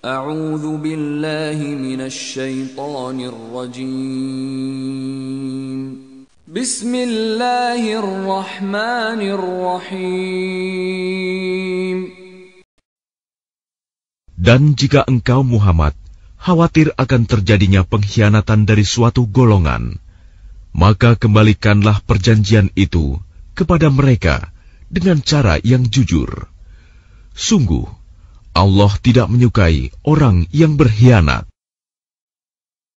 أعوذ بالله من الشيطان الرجيم بسم الله الرحمن الرحيم Dan jika engkau Muhammad khawatir akan terjadinya pengkhianatan dari suatu golongan, maka kembalikanlah perjanjian itu kepada mereka dengan cara yang jujur. Sungguh, Allah tidak menyukai orang yang berkhianat.